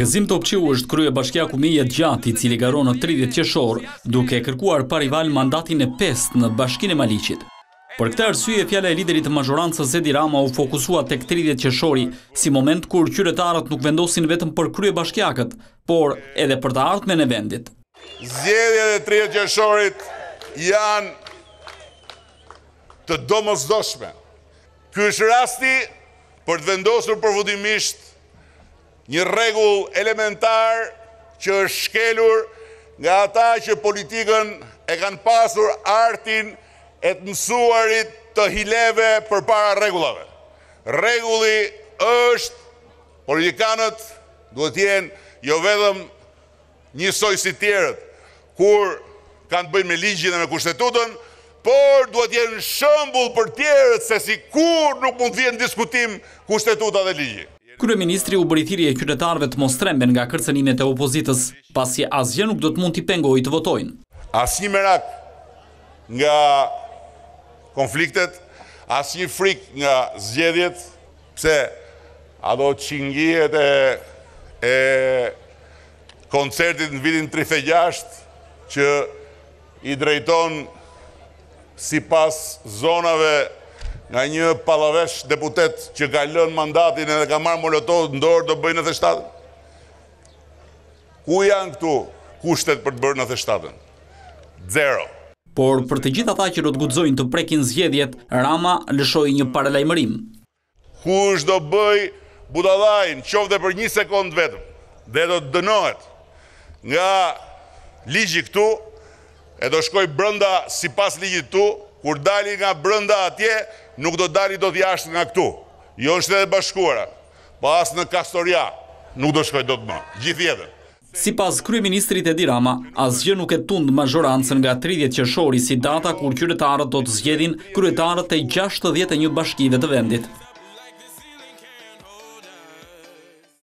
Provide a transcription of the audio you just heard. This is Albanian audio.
Gëzim opqiu është krye bashkja kumije gjati cili garonë në 30 qeshorë duke kërkuar parival mandatin e 5 në bashkin e Malicit. Për këta rësuj e fjale e liderit mazhorantës Zedi Rama u fokusua tek 30 qeshori si moment kur qyretarët nuk vendosin vetëm për krye bashkjakët, por edhe për të artme në vendit. Zjedje dhe 30 qeshorit janë të domës doshme. Ky është rasti për të vendosur përvudimisht një regull elementar që është shkelur nga ata që politikën e kanë pasur artin e të mësuarit të hileve për para regullave. Regulli është politikanët duhet jenë jo vedhëm njësoj si tjerët kur kanë të bëjnë me ligjin dhe me kushtetutën, por duhet jenë shëmbull për tjerët se si kur nuk mund të vjenë diskutim kushtetuta dhe ligjit. Kryeministri u bërithiri e kytetarve të mos tremben nga kërcenimet e opozitës, pasi asgjë nuk do të mund t'i pengoj të votojnë. As një merak nga konfliktet, as një frik nga zgjedjet, pse ato qingijet e koncertit në vitin 36, që i drejton si pas zonave nga një palavesh deputet që ka lënë mandatin edhe ka marrë molotot në dorë të bëjë në thështatën? Ku janë këtu kushtet për të bërë në theshtatën? Zero. Por për të gjitha tha që do të gudzojnë të prekin zgjedhjet, Rama lëshoj një paralajmërim. Kush do bëj budadajnë, qovë dhe për një sekund vetëm, dhe do të dënohet nga ligji këtu, e do shkoj brënda si pas ligji këtu, kur dali nga brënda atje, nuk do dali do t'jashtë nga këtu. Jo në shtetë bashkuara, pa po asë në kastoria, nuk do shkoj do të më, gjithë jetën. Si pas Krye Ministrit Edi Rama, asgjë nuk e tundë mazhorancën nga 30 qëshori si data kur kyretarët do të zgjedin kyretarët e 61 bashkive të vendit.